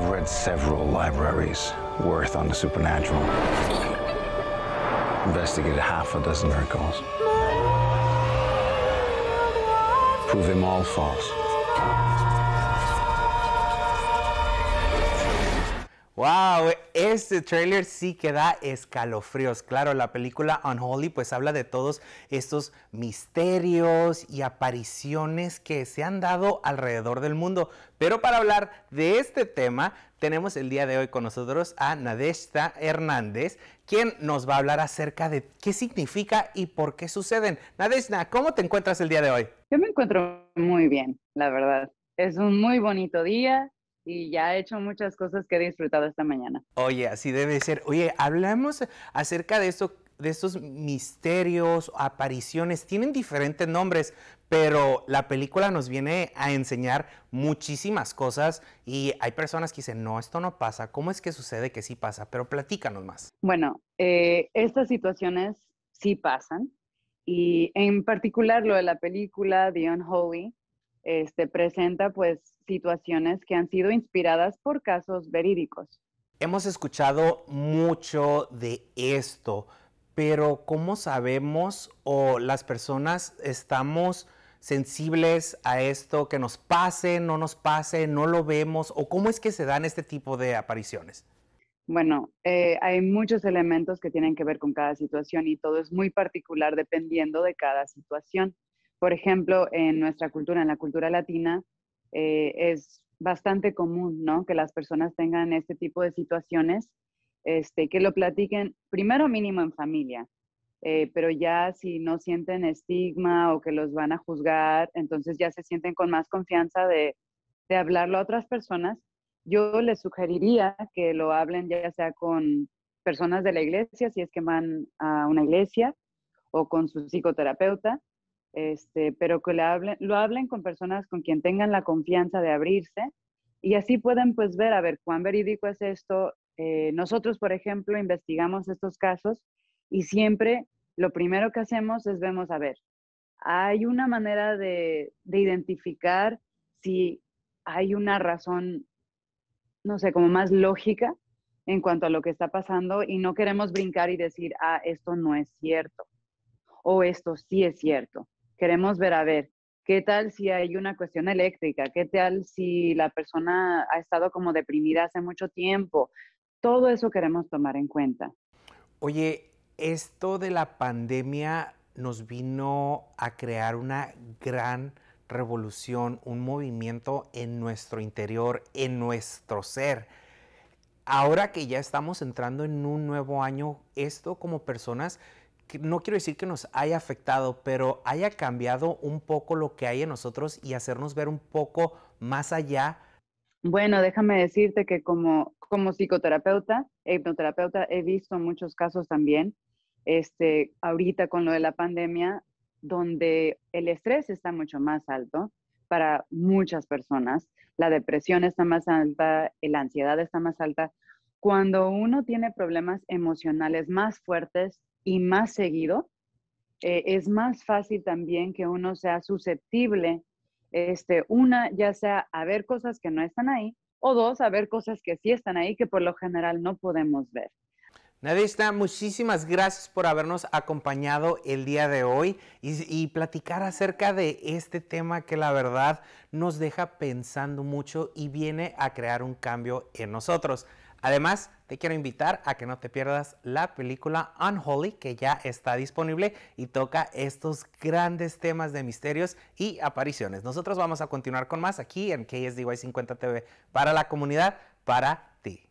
I've read several libraries worth on the supernatural. Investigated half a dozen miracles. Prove them all false. Wow, este trailer sí que da escalofríos. Claro, la película Unholy pues habla de todos estos misterios y apariciones que se han dado alrededor del mundo. Pero para hablar de este tema, tenemos el día de hoy con nosotros a Nadesta Hernández, quien nos va a hablar acerca de qué significa y por qué suceden. Nadesta, ¿cómo te encuentras el día de hoy? Yo me encuentro muy bien, la verdad. Es un muy bonito día, y ya he hecho muchas cosas que he disfrutado esta mañana. Oye, así debe ser. Oye, hablamos acerca de eso de estos misterios, apariciones, tienen diferentes nombres, pero la película nos viene a enseñar muchísimas cosas y hay personas que dicen, no, esto no pasa, ¿cómo es que sucede que sí pasa? Pero platícanos más. Bueno, eh, estas situaciones sí pasan y en particular lo de la película The Unholy este, presenta pues situaciones que han sido inspiradas por casos verídicos. Hemos escuchado mucho de esto, pero ¿cómo sabemos o las personas estamos sensibles a esto que nos pase, no nos pase, no lo vemos o cómo es que se dan este tipo de apariciones? Bueno, eh, hay muchos elementos que tienen que ver con cada situación y todo es muy particular dependiendo de cada situación. Por ejemplo, en nuestra cultura, en la cultura latina, eh, es bastante común, ¿no? Que las personas tengan este tipo de situaciones, este, que lo platiquen primero mínimo en familia, eh, pero ya si no sienten estigma o que los van a juzgar, entonces ya se sienten con más confianza de, de hablarlo a otras personas. Yo les sugeriría que lo hablen ya sea con personas de la iglesia, si es que van a una iglesia, o con su psicoterapeuta, este, pero que lo hablen con personas con quien tengan la confianza de abrirse y así pueden pues ver, a ver, cuán verídico es esto. Eh, nosotros, por ejemplo, investigamos estos casos y siempre lo primero que hacemos es vemos, a ver, hay una manera de, de identificar si hay una razón, no sé, como más lógica en cuanto a lo que está pasando y no queremos brincar y decir, ah, esto no es cierto o esto sí es cierto queremos ver, a ver, ¿qué tal si hay una cuestión eléctrica? ¿Qué tal si la persona ha estado como deprimida hace mucho tiempo? Todo eso queremos tomar en cuenta. Oye, esto de la pandemia nos vino a crear una gran revolución, un movimiento en nuestro interior, en nuestro ser. Ahora que ya estamos entrando en un nuevo año, esto como personas no quiero decir que nos haya afectado, pero haya cambiado un poco lo que hay en nosotros y hacernos ver un poco más allá. Bueno, déjame decirte que como, como psicoterapeuta e hipnoterapeuta he visto muchos casos también, este, ahorita con lo de la pandemia, donde el estrés está mucho más alto para muchas personas, la depresión está más alta, la ansiedad está más alta. Cuando uno tiene problemas emocionales más fuertes, y más seguido, eh, es más fácil también que uno sea susceptible, este, una, ya sea a ver cosas que no están ahí, o dos, a ver cosas que sí están ahí que por lo general no podemos ver. Nadie está. muchísimas gracias por habernos acompañado el día de hoy y, y, platicar acerca de este tema que la verdad nos deja pensando mucho y viene a crear un cambio en nosotros. Además, te quiero invitar a que no te pierdas la película Unholy que ya está disponible y toca estos grandes temas de misterios y apariciones. Nosotros vamos a continuar con más aquí en KSDY 50 TV para la comunidad, para ti.